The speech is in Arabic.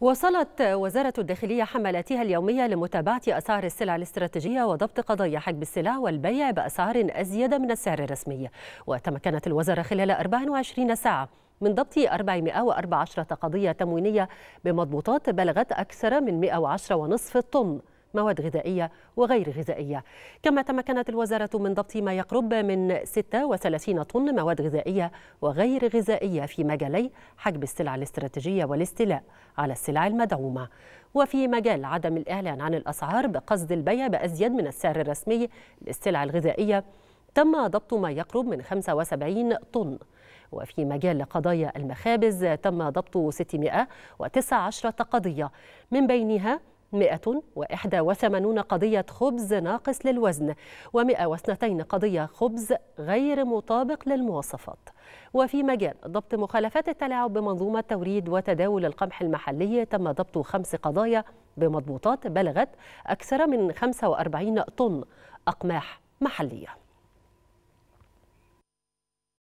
وصلت وزارة الداخلية حملاتها اليومية لمتابعة أسعار السلع الاستراتيجية وضبط قضايا حجب السلع والبيع بأسعار أزيد من السعر الرسمي وتمكنت الوزارة خلال 24 ساعة من ضبط 414 قضية تموينية بمضبوطات بلغت أكثر من 110.5 طن مواد غذائية وغير غذائية كما تمكنت الوزارة من ضبط ما يقرب من 36 طن مواد غذائية وغير غذائية في مجالي حجب السلع الاستراتيجية والاستيلاء على السلع المدعومة وفي مجال عدم الإعلان عن الأسعار بقصد البيع بأزيد من السعر الرسمي للسلع الغذائية تم ضبط ما يقرب من 75 طن وفي مجال قضايا المخابز تم ضبط 619 قضية من بينها 181 قضية خبز ناقص للوزن و102 قضية خبز غير مطابق للمواصفات وفي مجال ضبط مخالفات التلاعب بمنظومة توريد وتداول القمح المحلي تم ضبط خمس قضايا بمضبوطات بلغت أكثر من 45 طن أقماح محليه